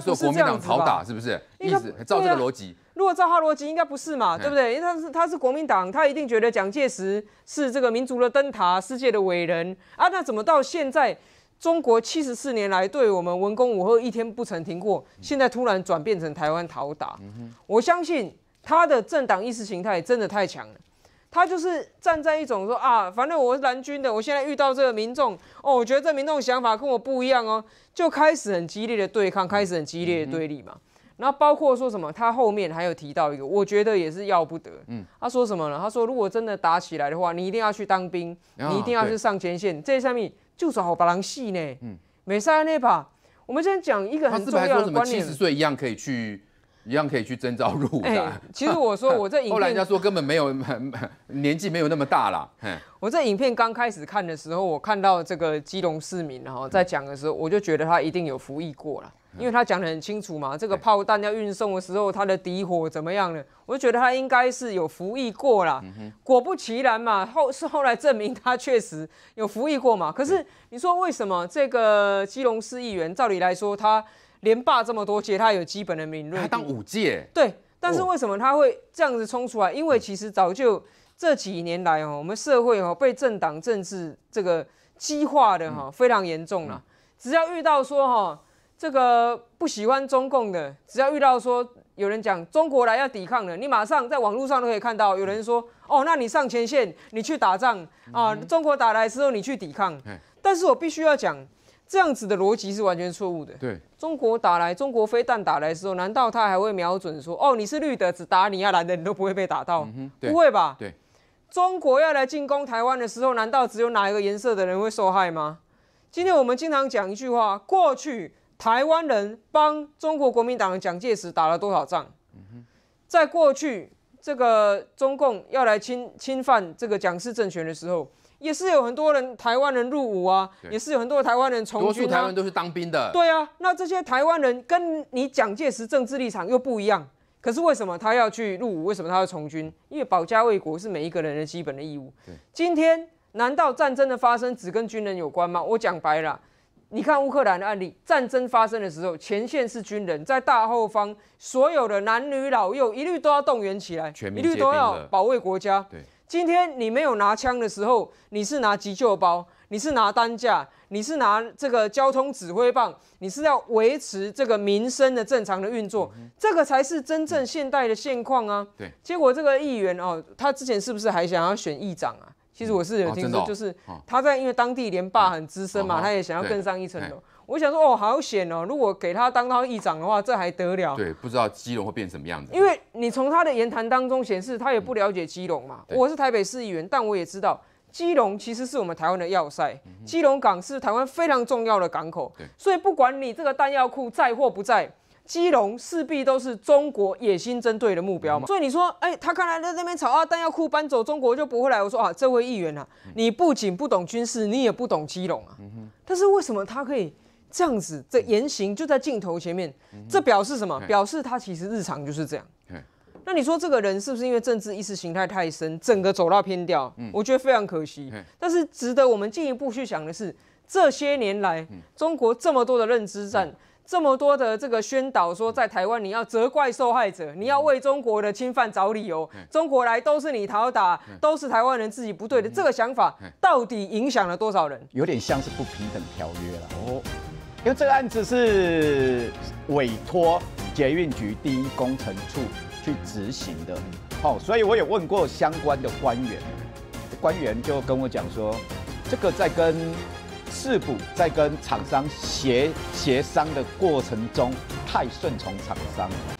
是国民党逃打是不是？思照这个逻辑，如果照他逻辑，应该不是嘛，对不对？因为他是他是国民党，他一定觉得蒋介石是这个民族的灯塔，世界的伟人啊。那怎么到现在中国七十四年来对我们文攻武和一天不曾停过，现在突然转变成台湾讨打？我相信他的政党意识形态真的太强了。他就是站在一种说啊，反正我是蓝军的，我现在遇到这个民众哦，我觉得这民众想法跟我不一样哦，就开始很激烈的对抗，开始很激烈的对立嘛。然后包括说什么，他后面还有提到一个，我觉得也是要不得。嗯，他说什么呢？他说如果真的打起来的话，你一定要去当兵，你一定要去上前线。这上面就是好把人戏呢。嗯，美沙那把，我们先讲一个很重要的观念。七十岁一样可以去？一样可以去征召入伍的。其实我说 我在，后来人家说根本没有，年纪没有那么大了。我在影片刚开始看的时候，我看到这个基隆市民然后在讲的时候，我就觉得他一定有服役过了，因为他讲的很清楚嘛，这个炮弹要运送的时候，他的底火怎么样呢？我就觉得他应该是有服役过了。果不其然嘛，后是后来证明他确实有服役过嘛。可是你说为什么这个基隆市议员，照理来说他？连霸这么多届，他有基本的敏锐。他当五届。对，但是为什么他会这样子冲出来？因为其实早就这几年来哦，我们社会哦被政党政治这个激化的哈非常严重了。只要遇到说哈这个不喜欢中共的，只要遇到说有人讲中国来要抵抗的，你马上在网络上都可以看到有人说哦，那你上前线，你去打仗啊，中国打来之后你去抵抗。但是我必须要讲。这样子的逻辑是完全错误的。对，中国打来，中国飞弹打来的时候，难道他还会瞄准说，哦，你是绿的，只打你要蓝的，你都不会被打到？不会吧？对，中国要来进攻台湾的时候，难道只有哪一个颜色的人会受害吗？今天我们经常讲一句话，过去台湾人帮中国国民党蒋介石打了多少仗？在过去，这个中共要来侵侵犯这个蒋氏政权的时候。也是有很多人台湾人入伍啊，也是有很多台湾人从军。多数台湾都是当兵的。对啊，那这些台湾人跟你蒋介石政治立场又不一样。可是为什么他要去入伍？为什么他要从军？因为保家卫国是每一个人的基本的义务。今天难道战争的发生只跟军人有关吗？我讲白了，你看乌克兰的案例，战争发生的时候，前线是军人，在大后方所有的男女老幼一律都要动员起来，一律都要保卫国家。对。今天你没有拿枪的时候，你是拿急救包，你是拿担架，你是拿这个交通指挥棒，你是要维持这个民生的正常的运作，这个才是真正现代的现况啊。对，结果这个议员哦，他之前是不是还想要选议长啊？其实我是有听说，就是他在因为当地连霸很资深嘛，他也想要更上一层楼。我想说，哦，好险哦！如果给他当到议长的话，这还得了？对，不知道基隆会变什么样子。因为你从他的言谈当中显示，他也不了解基隆嘛。我是台北市议员，但我也知道基隆其实是我们台湾的要塞，基隆港是台湾非常重要的港口。所以不管你这个弹药库在或不在。基隆势必都是中国野心针对的目标嘛，所以你说，哎，他看来在那边吵啊，但要哭搬走，中国就不会来。我说啊，这位议员啊，你不仅不懂军事，你也不懂基隆啊。但是为什么他可以这样子这言行就在镜头前面？这表示什么？表示他其实日常就是这样。那你说这个人是不是因为政治意识形态太深，整个走到偏掉？嗯，我觉得非常可惜。但是值得我们进一步去想的是，这些年来中国这么多的认知战。这么多的这个宣导说，在台湾你要责怪受害者，你要为中国的侵犯找理由，中国来都是你讨打，都是台湾人自己不对的，这个想法到底影响了多少人？有点像是不平等条约了哦，因为这个案子是委托捷运局第一工程处去执行的，好，所以我也问过相关的官员，官员就跟我讲说，这个在跟。是否在跟厂商协协商的过程中，太顺从厂商。